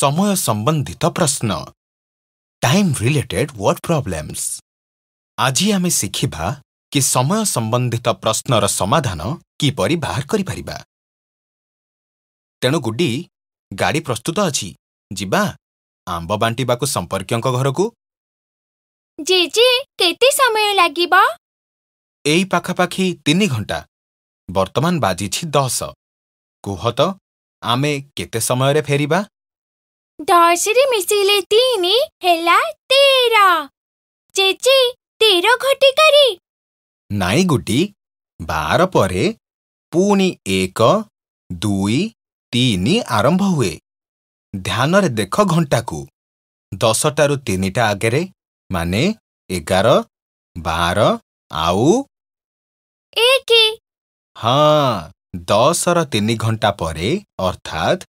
ସମୟ ସମ୍ବନ୍ଧିତ ପ୍ରଶ୍ନ ଟାଇମ୍ ରିଲେଟେଡ୍ ୱାର୍ଡ ପ୍ରବ୍ଲେମ୍ସ ଆଜି ଆମେ ଶିଖିବା କି ସମୟ ସମ୍ବନ୍ଧିତ ପ୍ରଶ୍ନର ସମାଧାନ କିପରି ବାହାର କରିପାରିବା ତେଣୁ ଗୁଡ଼ି ଗାଡ଼ି ପ୍ରସ୍ତୁତ ଅଛି ଯିବା ଆମ୍ବ ବାଣ୍ଟିବାକୁ ସମ୍ପର୍କୀୟଙ୍କ ଘରକୁ କେତେ ସମୟ ଲାଗିବ ଏଇ ପାଖାପାଖି ତିନି ଘଣ୍ଟା ବର୍ତ୍ତମାନ ବାଜିଛି ଦଶ କୁହତ ଆମେ କେତେ ସମୟରେ ଫେରିବା ଦଶରେ ମିଶିଲେ ତିନି ହେଲା ତେର ଚେଚେ ତେର ଘଟିକାରୀ ନାଇଁ ଗୁଟି ବାର ପରେ ପୁଣି ଏକ ଦୁଇ ତିନି ଆରମ୍ଭ ହୁଏ ଧ୍ୟାନରେ ଦେଖ ଘଣ୍ଟାକୁ ଦଶଟାରୁ ତିନିଟା ଆଗରେ ମାନେ ଏଗାର ବାର ଆଉ ହଁ ଦଶର ତିନି ଘଣ୍ଟା ପରେ ଅର୍ଥାତ୍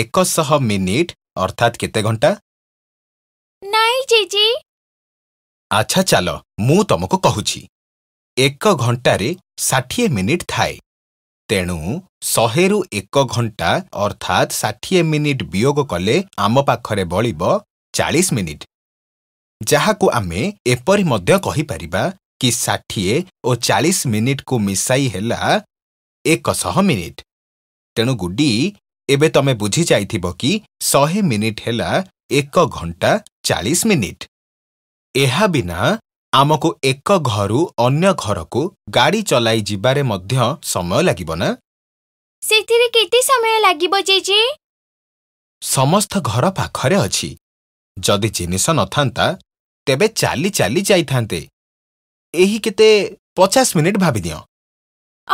एकशह मिनिट अर्थात केते घंटा नाही जीजी अच्छा चलो मु तुमको कहु छी एक घंटा रे 60 मिनिट थाए तेनु 100 रु एक घंटा अर्थात 60 मिनिट वियोग करले आम पाखरे बळिबो 40 मिनिट जहा को आमे एपरि मध्य कहि परिबा कि 60 ओ 40 मिनिट को मिसाई हेला 100 मिनिट तेनु गुडी ଏବେ ତମେ ବୁଝିଯାଇଥିବ କି ଶହେ ମିନିଟ୍ ହେଲା ଏକ ଘଣ୍ଟା ଚାଳିଶ ମିନିଟ୍ ଏହା ବିନା ଆମକୁ ଏକ ଘରୁ ଅନ୍ୟ ଘରକୁ ଗାଡ଼ି ଚଲାଇ ଯିବାରେ ମଧ୍ୟ ସମୟ ଲାଗିବ ନା ସେଥିରେ କେତେ ସମୟ ଲାଗିବ ଜେଜେ ସମସ୍ତ ଘର ପାଖରେ ଅଛି ଯଦି ଜିନିଷ ନଥାନ୍ତା ତେବେ ଚାଲି ଚାଲି ଯାଇଥାନ୍ତେ ଏହି କେତେ ପଚାଶ ମିନିଟ୍ ଭାବିଦିଅ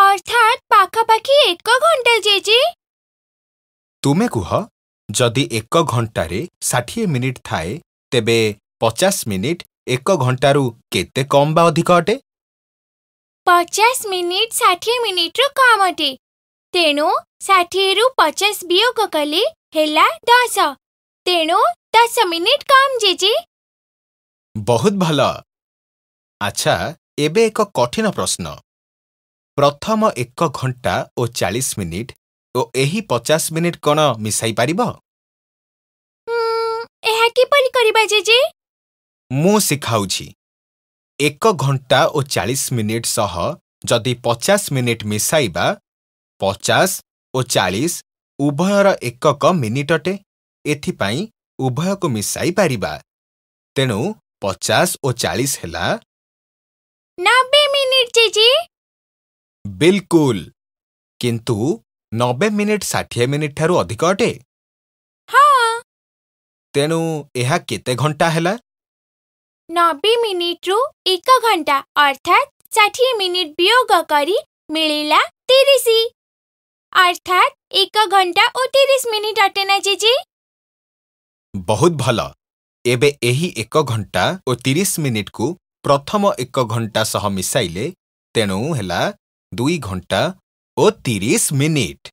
ଅର୍ଥାତ୍ ପାଖାପାଖି ଏକ ଘଣ୍ଟା ଜେଜେ ତୁମେ କୁହ ଯଦି ଏକ ଘଣ୍ଟାରେ ଷାଠିଏ ମିନିଟ୍ ଥାଏ ତେବେ ପଚାଶ ମିନିଟ୍ ଏକ ଘଣ୍ଟାରୁ କେତେ କମ୍ ବା ଅଧିକ ଅଟେ ପଚାଶ ମିନିଟ୍ ଷାଠିଏ ମିନିଟ୍ରୁ କମ୍ ଅଟେ ତେଣୁ ଷାଠିଏରୁ ପଚାଶ ବିୟୋଗ କଲେ ହେଲା ଦଶ ତେଣୁ ଦଶ ମିନିଟ୍ କମ୍ ଜେଜେ ବହୁତ ଭଲ ଆଚ୍ଛା ଏବେ ଏକ କଠିନ ପ୍ରଶ୍ନ ପ୍ରଥମ ଏକ ଘଣ୍ଟା ଓ ଚାଳିଶ ମିନିଟ୍ ଓ ଏହି ପଚାଶ ମିନିଟ୍ କ'ଣ ମିଶାଇ ପାରିବ ଏହା କିପରି କରିବା ଜେଜେ ମୁଁ ଶିଖାଉଛି ଏକ ଘଣ୍ଟା ଓ ଚାଳିଶ ମିନିଟ୍ ସହ ଯଦି ପଚାଶ ମିନିଟ୍ ମିଶାଇବା ପଚାଶ ଓ ଚାଳିଶ ଉଭୟର ଏକକ ମିନିଟ୍ ଅଟେ ଏଥିପାଇଁ ଉଭୟକୁ ମିଶାଇ ପାରିବା ତେଣୁ ପଚାଶ ଓ ଚାଳିଶ ହେଲା ନବେ ମିନିଟ୍ ଜେଜେ ବିଲକୁଲ କିନ୍ତୁ ନବେ ମିନିଟ୍ ଷାଠିଏ ମିନିଟ୍ ଠାରୁ ଅଧିକ ଅଟେ ତେଣୁ ଏହା କେତେ ଘଣ୍ଟା ହେଲା ନବେ ମିନିଟ୍ରୁ ଏକ ଘଣ୍ଟା ଅର୍ଥାତ୍ ଷାଠିଏ ମିନିଟ୍ ବିୟୋଗ କରି ମିଳିଲା ତିରିଶ ଅର୍ଥାତ୍ ଏକ ଘଣ୍ଟା ଓ ତିରିଶ ମିନିଟ୍ ଅଟେ ନା ଜେଜେ ବହୁତ ଭଲ ଏବେ ଏହି ଏକ ଘଣ୍ଟା ଓ ତିରିଶ ମିନିଟ୍କୁ ପ୍ରଥମ ଏକ ଘଣ୍ଟା ସହ ମିଶାଇଲେ ତେଣୁ ହେଲା ଦୁଇ ଘଣ୍ଟା ও ତିରିଶ ମିନିଟ୍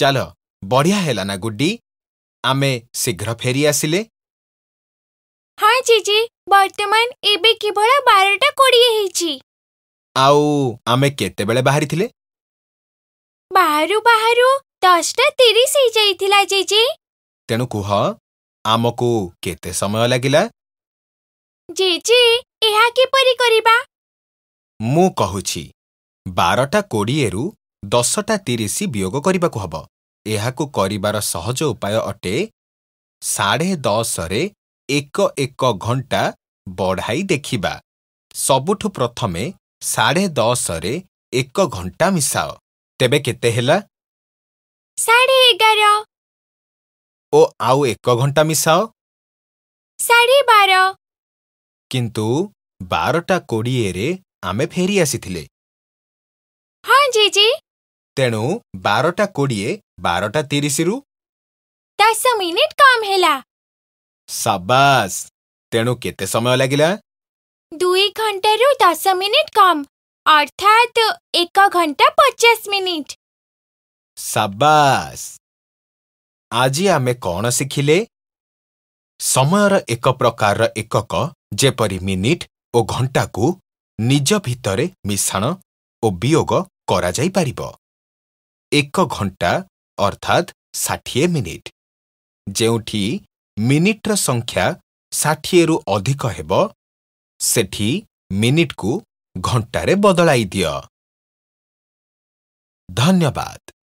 ଚାଲ ବଢ଼ିଆ ହେଲା ନା ଗୁଡ୍ଡି ଆମେ ଶୀଘ୍ର ଫେରିଆସିଲେ ହଁ ଜେଜେ ବର୍ତ୍ତମାନ ଏବେ କେବଳ ବାରଟା କୋଡ଼ିଏ ହେଇଛି ଆଉ ଆମେ କେତେବେଳେ ବାହାରିଥିଲେ ବାହାରୁ ବାହାରୁ ଦଶଟା ତିରିଶ ହେଇଯାଇଥିଲା ଜେଜେ ତେଣୁ କୁହ ଆମକୁ କେତେ ସମୟ ଲାଗିଲା ଜେଜେ ଏହା କିପରି କରିବା ମୁଁ କହୁଛି ବାରଟା କୋଡ଼ିଏରୁ ଦଶଟା ତିରିଶ ବିୟୋଗ କରିବାକୁ ହେବ ଏହାକୁ କରିବାର ସହଜ ଉପାୟ ଅଟେ ସାଢ଼େ ଦଶରେ ଏକ ଏକ ଘଣ୍ଟା ବଢ଼ାଇ ଦେଖିବା ସବୁଠୁ ପ୍ରଥମେ ସାଢ଼େ ଦଶରେ ଏକ ଘଣ୍ଟା ମିଶାଅ ତେବେ କେତେ ହେଲା ଓ ଆଉ ଏକ ଘଣ୍ଟା ମିଶାଅ କିନ୍ତୁ ବାରଟା କୋଡ଼ିଏରେ ଆମେ ଫେରି ଆସିଥିଲେ ହଁ ଜେଜେ ତେଣୁ ବାରଟା କୋଡ଼ିଏ ବାରଟା ତିରିଶରୁ ଦଶ ମିନିଟ୍ କମ୍ ହେଲା ସାବାସ ତେଣୁ କେତେ ସମୟ ଲାଗିଲା ଦୁଇ ଘଣ୍ଟାରୁ ଦଶ ମିନିଟ୍ କମ୍ ଅର୍ଥାତ ଏକ ଘଣ୍ଟା ପଚାଶ ମିନିଟ୍ ସାବାସ ଆଜି ଆମେ କ'ଣ ଶିଖିଲେ ସମୟର ଏକ ପ୍ରକାରର ଏକକ ଯେପରି ମିନିଟ୍ ଓ ଘଣ୍ଟାକୁ ନିଜ ଭିତରେ ମିଶାଣ ଓ ବିୟୋଗ କରାଯାଇପାରିବ ଏକ ଘଣ୍ଟା ଅର୍ଥାତ୍ ଷାଠିଏ ମିନିଟ୍ ଯେଉଁଠି ମିନିଟ୍ର ସଂଖ୍ୟା ଷାଠିଏରୁ ଅଧିକ ହେବ ସେଠି ମିନିଟ୍କୁ ଘଣ୍ଟାରେ ବଦଳାଇ ଦିଅ ଧନ୍ୟବାଦ